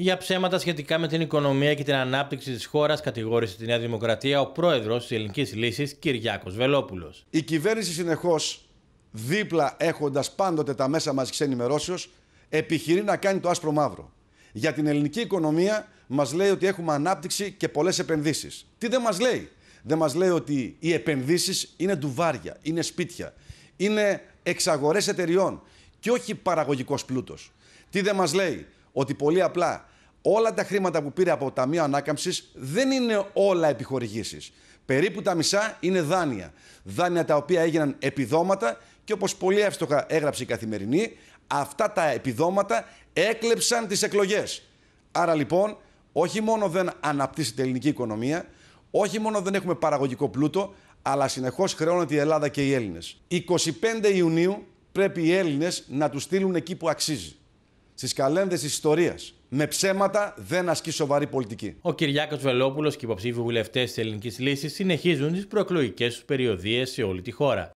Για ψέματα σχετικά με την οικονομία και την ανάπτυξη της χώρας, κατηγόρησε τη Νέα Δημοκρατία ο πρόεδρος της Ελληνικής Λύσης, Κυριάκος Βελόπουλος. Η κυβέρνηση συνεχώς, δίπλα έχοντας πάντοτε τα μέσα μαζική ενημερώσεω, επιχειρεί να κάνει το άσπρο μαύρο. Για την ελληνική οικονομία μας λέει ότι έχουμε ανάπτυξη και πολλές επενδύσεις. Τι δεν μας λέει, Δεν μας λέει ότι οι επενδύσεις είναι ντουβάρια, είναι σπίτια, είναι εξαγορές εταιριών και όχι παραγωγικός πλούτος. Τι δεν μας λέει, ότι πολύ απλά όλα τα χρήματα που πήρε από το Ταμείο Ανάκαμψης δεν είναι όλα επιχορηγήσεις. Περίπου τα μισά είναι δάνεια. Δάνεια τα οποία έγιναν επιδόματα και όπως πολύ εύστοχα έγραψε η καθημερινή, αυτά τα επιδόματα έκλεψαν τις εκλογές. Άρα λοιπόν, όχι μόνο δεν αναπτύσσεται η ελληνική οικονομία, όχι μόνο δεν έχουμε παραγωγικό πλούτο, αλλά συνεχώς χρεώνεται η Ελλάδα και οι Έλληνες. 25 Ιουνίου πρέπει οι Έλληνες να τους στείλουν εκεί που αξίζει στις καλένδες της ιστορίας. Με ψέματα δεν ασκεί σοβαρή πολιτική. Ο Κυριάκος Βελόπουλος και οι υποψήφοι βουλευτές της Ελληνικής Λύσης συνεχίζουν τις προεκλογικές τους περιοδίες σε όλη τη χώρα.